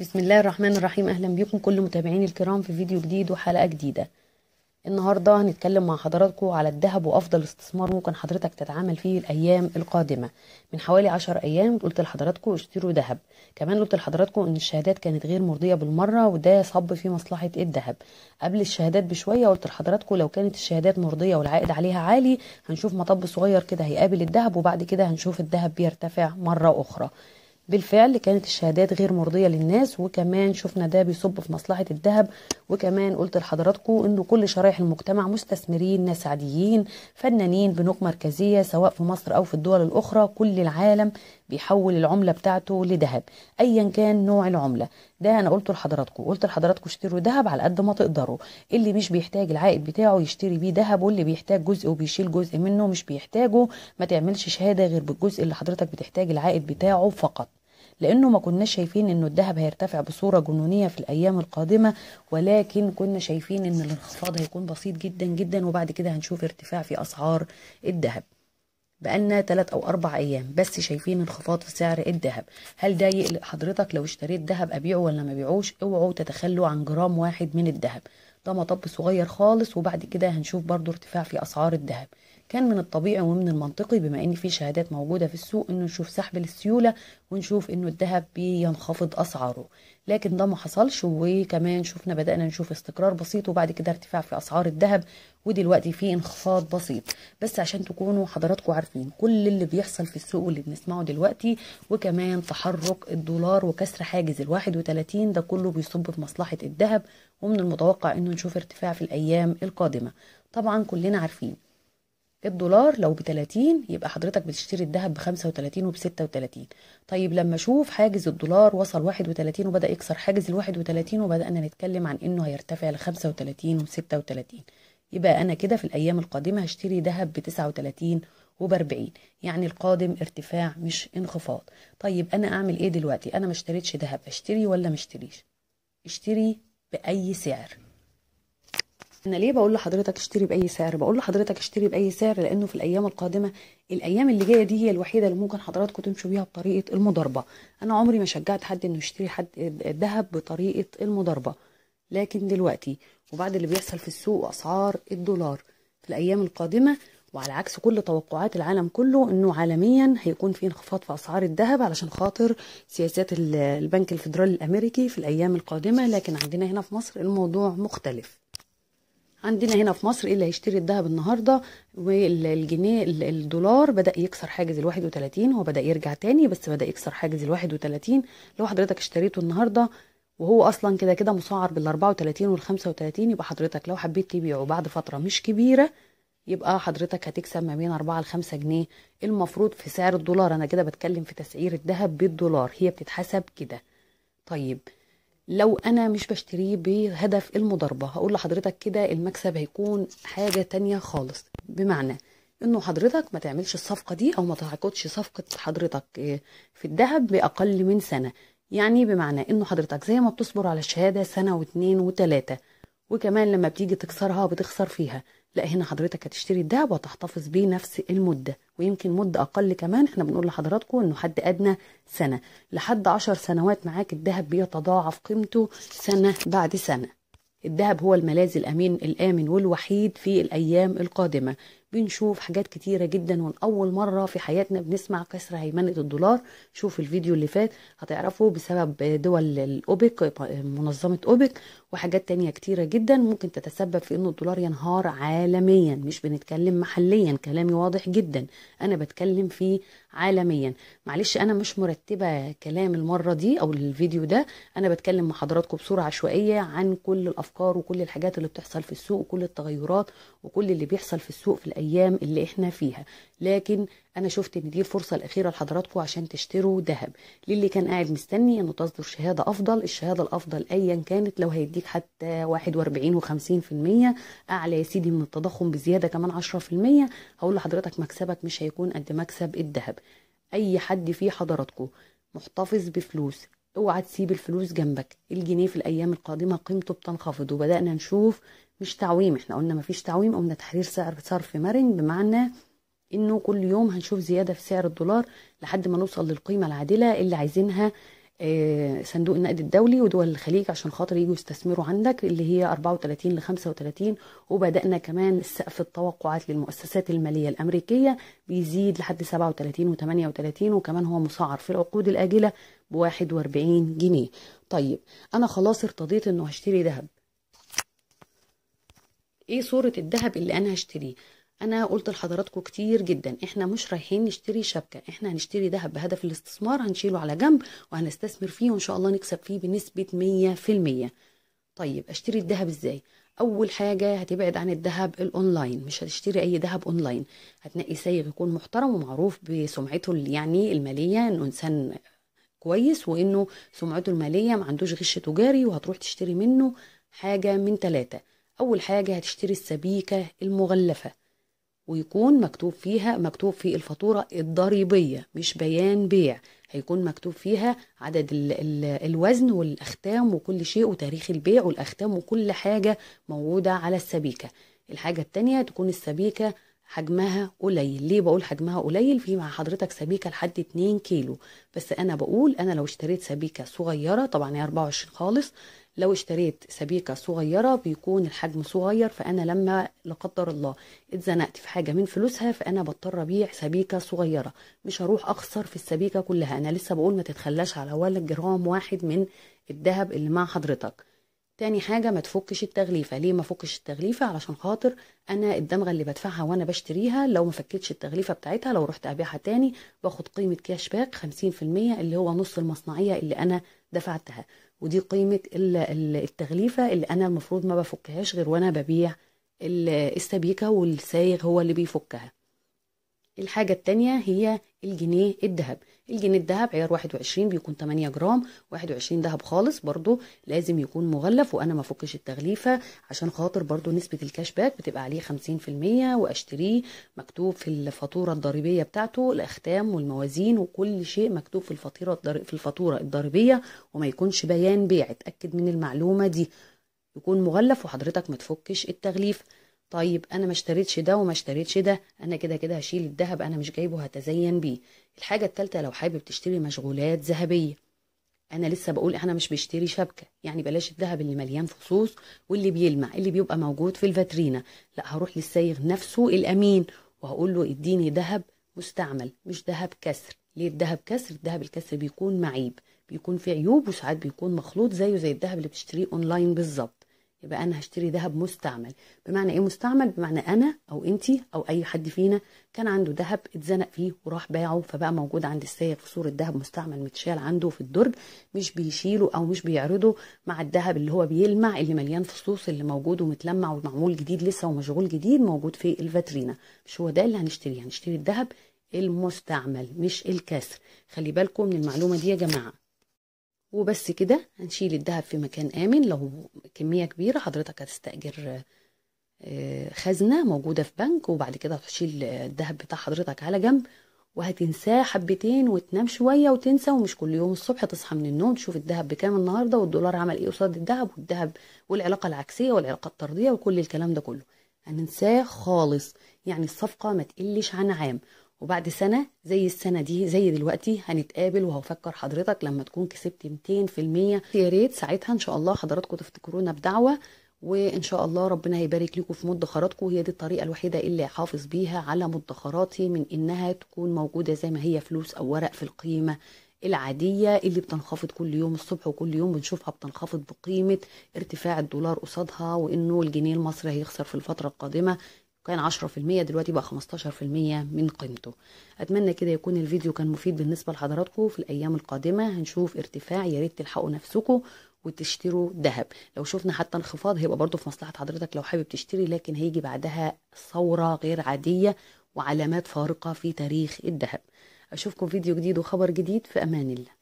بسم الله الرحمن الرحيم اهلا بيكم كل متابعين الكرام في فيديو جديد وحلقه جديده النهارده هنتكلم مع حضراتكم على الذهب وافضل استثمار ممكن حضرتك تتعامل فيه الايام القادمه من حوالي 10 ايام قلت لحضراتكم اشتروا ذهب كمان قلت لحضراتكم ان الشهادات كانت غير مرضيه بالمره وده صب في مصلحه الذهب قبل الشهادات بشويه قلت لحضراتكم لو كانت الشهادات مرضيه والعائد عليها عالي هنشوف مطب صغير كده هيقابل الذهب وبعد كده هنشوف الذهب بيرتفع مره اخرى بالفعل كانت الشهادات غير مرضية للناس وكمان شفنا ده بيصب في مصلحة الذهب وكمان قلت لحضراتكم انه كل شرائح المجتمع مستثمرين ناس عاديين فنانين بنوك مركزية سواء في مصر او في الدول الاخرى كل العالم بيحول العملة بتاعته لذهب ايا كان نوع العملة ده انا قلته لحضراتكم قلت لحضراتكم اشتروا ذهب على قد ما تقدروا اللي مش بيحتاج العائد بتاعه يشتري بيه ذهب واللي بيحتاج جزء وبيشيل جزء منه مش بيحتاجه ما تعملش شهادة غير بالجزء اللي حضرتك بتحتاج العائد بتاعه فقط لأنه ما كناش شايفين إنه الذهب هيرتفع بصورة جنونية في الأيام القادمة ولكن كنا شايفين إن الانخفاض هيكون بسيط جدا جدا وبعد كده هنشوف ارتفاع في أسعار الذهب بقالنا تلات أو أربع أيام بس شايفين انخفاض في سعر الذهب هل ده يقلق حضرتك لو اشتريت ذهب أبيعه ولا ما بيعوش اوعوا تتخلوا عن جرام واحد من الذهب ده مطب صغير خالص وبعد كده هنشوف برضو ارتفاع في أسعار الذهب كان من الطبيعي ومن المنطقي بما ان في شهادات موجوده في السوق انه نشوف سحب للسيوله ونشوف انه الذهب بينخفض اسعاره لكن ده ما حصلش وكمان شفنا بدانا نشوف استقرار بسيط وبعد كده ارتفاع في اسعار الذهب ودلوقتي في انخفاض بسيط بس عشان تكونوا حضراتكم عارفين كل اللي بيحصل في السوق واللي بنسمعه دلوقتي وكمان تحرك الدولار وكسر حاجز ال 31 ده كله بيصب في مصلحه الذهب ومن المتوقع انه نشوف ارتفاع في الايام القادمه طبعا كلنا عارفين الدولار لو ب 30 يبقى حضرتك بتشتري الذهب ب 35 وب 36 طيب لما اشوف حاجز الدولار وصل 31 وبدا يكسر حاجز ال 31 وبدانا نتكلم عن انه هيرتفع ل 35 و 36 يبقى انا كده في الايام القادمه هشتري ذهب ب 39 وب 40 يعني القادم ارتفاع مش انخفاض طيب انا اعمل ايه دلوقتي انا ما اشتريتش ذهب اشتري ولا ما اشتريش اشتري باي سعر انا ليه بقول لحضرتك اشتري باي سعر بقول لحضرتك اشتري باي سعر لانه في الايام القادمه الايام اللي جايه دي هي الوحيده اللي ممكن حضراتكم تمشوا بيها بطريقه المضاربه انا عمري ما شجعت حد انه يشتري حد ذهب بطريقه المضاربه لكن دلوقتي وبعد اللي بيحصل في السوق واسعار الدولار في الايام القادمه وعلى عكس كل توقعات العالم كله انه عالميا هيكون في انخفاض في اسعار الذهب علشان خاطر سياسات البنك الفيدرالي الامريكي في الايام القادمه لكن عندنا هنا في مصر الموضوع مختلف عندنا هنا في مصر ايه اللي هيشتري الذهب النهارده والجنيه الدولار بدا يكسر حاجز ال 31 هو بدا يرجع تاني بس بدا يكسر حاجز ال 31 لو حضرتك اشتريته النهارده وهو اصلا كده كده مسعر بال 34 وال 35 يبقى حضرتك لو حبيت تبيعه بعد فتره مش كبيره يبقى حضرتك هتكسب ما بين 4 ل 5 جنيه المفروض في سعر الدولار انا كده بتكلم في تسعير الذهب بالدولار هي بتتحسب كده طيب لو انا مش بشتريه بهدف المضاربه هقول لحضرتك كده المكسب هيكون حاجه تانية خالص بمعنى انه حضرتك ما تعملش الصفقه دي او ما تعقدش صفقه حضرتك آه، في الذهب باقل من سنه يعني بمعنى انه حضرتك زي ما بتصبر على الشهاده سنه واتنين وتلاته وكمان لما بتيجي تكسرها بتخسر فيها لا هنا حضرتك هتشتري الدهب وهتحتفظ بيه نفس المده ويمكن مده اقل كمان احنا بنقول لحضراتكم انه حد ادنى سنه لحد عشر سنوات معاك الدهب بيتضاعف قيمته سنه بعد سنه الذهب هو الملاذ الامين الامن والوحيد في الايام القادمه بنشوف حاجات كتيرة جدا ولأول مرة في حياتنا بنسمع كسر هيمنة الدولار شوف الفيديو اللي فات هتعرفه بسبب دول الأوبك منظمة أوبك وحاجات تانية كتيرة جدا ممكن تتسبب في أن الدولار ينهار عالميا مش بنتكلم محليا كلامي واضح جدا أنا بتكلم فيه عالميا معلش أنا مش مرتبة كلام المرة دي أو الفيديو ده أنا بتكلم مع حضراتكم بصورة عشوائية عن كل الأفكار وكل الحاجات اللي بتحصل في السوق وكل التغيرات وكل اللي بيحصل في السوق في الأيام الايام اللي احنا فيها لكن انا شفت ان دي الفرصه الاخيره لحضراتكم عشان تشتروا ذهب للي كان قاعد مستني انه تصدر شهاده افضل الشهاده الافضل ايا كانت لو هيديك حتى 41 و50% اعلى يا سيدي من التضخم بزياده كمان 10% هقول لحضرتك مكسبك مش هيكون قد مكسب الذهب اي حد في حضراتكم محتفظ بفلوس اوعى تسيب الفلوس جنبك الجنيه في الايام القادمه قيمته بتنخفض وبدانا نشوف مش تعويم احنا قلنا مفيش تعويم قمنا تحرير سعر صرف مرن بمعنى انه كل يوم هنشوف زياده في سعر الدولار لحد ما نوصل للقيمه العادله اللي عايزينها آه، صندوق النقد الدولي ودول الخليج عشان خاطر يجوا يستثمروا عندك اللي هي 34 ل 35 وبدانا كمان سقف التوقعات للمؤسسات الماليه الامريكيه بيزيد لحد 37 و38 وكمان هو مسعر في العقود الاجله بواحد واربعين جنيه طيب انا خلاص ارتضيت انه هشتري ذهب ايه صورة الذهب اللي انا هشتريه انا قلت لحضراتكم كتير جدا احنا مش رايحين نشتري شبكه احنا هنشتري ذهب بهدف الاستثمار هنشيله على جنب وهنستثمر فيه وان شاء الله نكسب فيه بنسبه 100% طيب اشتري الذهب ازاي اول حاجه هتبعد عن الذهب الاونلاين مش هتشتري اي ذهب اونلاين هتنقي سايغ يكون محترم ومعروف بسمعته يعني الماليه انه انسان كويس وانه سمعته الماليه ما عندوش غش تجاري وهتروح تشتري منه حاجه من ثلاثه اول حاجه هتشتري السبيكه المغلفه ويكون مكتوب فيها مكتوب في الفاتوره الضريبيه مش بيان بيع هيكون مكتوب فيها عدد الـ الـ الوزن والاختام وكل شيء وتاريخ البيع والاختام وكل حاجه موجوده على السبيكه الحاجه التانية تكون السبيكه حجمها قليل ليه بقول حجمها قليل في مع حضرتك سبيكه لحد 2 كيلو بس انا بقول انا لو اشتريت سبيكه صغيره طبعا هي 24 خالص لو اشتريت سبيكه صغيره بيكون الحجم صغير فانا لما لا قدر الله اتزنقت في حاجه من فلوسها فانا بضطر ابيع سبيكه صغيره مش هروح اخسر في السبيكه كلها انا لسه بقول ما تتخلاش على ولا جرام واحد من الذهب اللي مع حضرتك تاني حاجه ما تفكش التغليفه ليه ما فكش التغليفه علشان خاطر انا الدمغه اللي بدفعها وانا بشتريها لو ما فكتش التغليفه بتاعتها لو رحت ابيعها تاني باخد قيمه كاش باك 50% اللي هو نص المصنعيه اللي انا دفعتها ودي قيمه التغليفه اللي انا المفروض ما بفكهاش غير وانا ببيع السبيكه والسايغ هو اللي بيفكها الحاجة التانية هي الجنيه الذهب الجنيه الذهب عيار 21 بيكون 8 جرام 21 ذهب خالص برضو لازم يكون مغلف وانا ما فكش التغليفة عشان خاطر برضو نسبة الكاش باك بتبقى عليه 50% واشتريه مكتوب في الفاتورة الضريبية بتاعته الاختام والموازين وكل شيء مكتوب في الفاتورة في الفاتورة الضريبية وما يكونش بيان بيع اتأكد من المعلومة دي يكون مغلف وحضرتك ما تفكش التغليف طيب انا ما اشتريتش ده وما اشتريتش ده انا كده كده هشيل الذهب انا مش جايبه هتزين بيه الحاجه الثالثه لو حابب تشتري مشغولات ذهبيه انا لسه بقول انا مش بشتري شبكه يعني بلاش الذهب اللي مليان فصوص واللي بيلمع اللي بيبقى موجود في الفاترينا لا هروح للسايغ نفسه الامين وهقول له اديني ذهب مستعمل مش ذهب كسر ليه الذهب كسر الذهب الكسر بيكون معيب بيكون فيه عيوب وساعات بيكون مخلوط زيه زي الذهب اللي بتشتريه اونلاين بالظبط يبقى انا هشتري ذهب مستعمل بمعنى ايه مستعمل بمعنى انا او انتي او اي حد فينا كان عنده ذهب اتزنق فيه وراح باعه فبقى موجود عند السائق في صوره ذهب مستعمل متشال عنده في الدرج مش بيشيله او مش بيعرضه مع الذهب اللي هو بيلمع اللي مليان فصوص اللي موجود ومتلمع ومعمول جديد لسه ومشغول جديد موجود في الفاترينا مش هو ده اللي هنشتريه هنشتري الذهب المستعمل مش الكسر خلي بالكم من المعلومه دي يا جماعه وبس كده هنشيل الدهب في مكان آمن لو كمية كبيرة حضرتك هتستأجر آه، خزنة موجودة في بنك وبعد كده هتشيل الدهب بتاع حضرتك على جنب وهتنساه حبتين وتنام شوية وتنسى ومش كل يوم الصبح تصحى من النوم تشوف الدهب بكام النهاردة والدولار عمل ايه قصاد الدهب والدهب والعلاقة العكسية والعلاقة الطردية وكل الكلام ده كله هننساه خالص يعني الصفقة ما تقلش عن عام وبعد سنه زي السنه دي زي دلوقتي هنتقابل وهفكر حضرتك لما تكون كسبت 200% يا ريت ساعتها ان شاء الله حضراتكم تفتكرونا بدعوه وان شاء الله ربنا هيبارك لكم في مدخراتكم هي دي الطريقه الوحيده اللي أحافظ بيها على مدخراتي من انها تكون موجوده زي ما هي فلوس او ورق في القيمه العادية اللي بتنخفض كل يوم الصبح وكل يوم بنشوفها بتنخفض بقيمة ارتفاع الدولار قصادها وإنه الجنيه المصري هيخسر في الفترة القادمة كان 10% دلوقتي بقى 15% من قيمته اتمنى كده يكون الفيديو كان مفيد بالنسبه لحضراتكم في الايام القادمه هنشوف ارتفاع يا ريت تلحقوا نفسكم وتشتروا ذهب لو شفنا حتى انخفاض هيبقى برضو في مصلحه حضرتك لو حابب تشتري لكن هيجي بعدها ثوره غير عاديه وعلامات فارقه في تاريخ الذهب اشوفكم فيديو جديد وخبر جديد في امان الله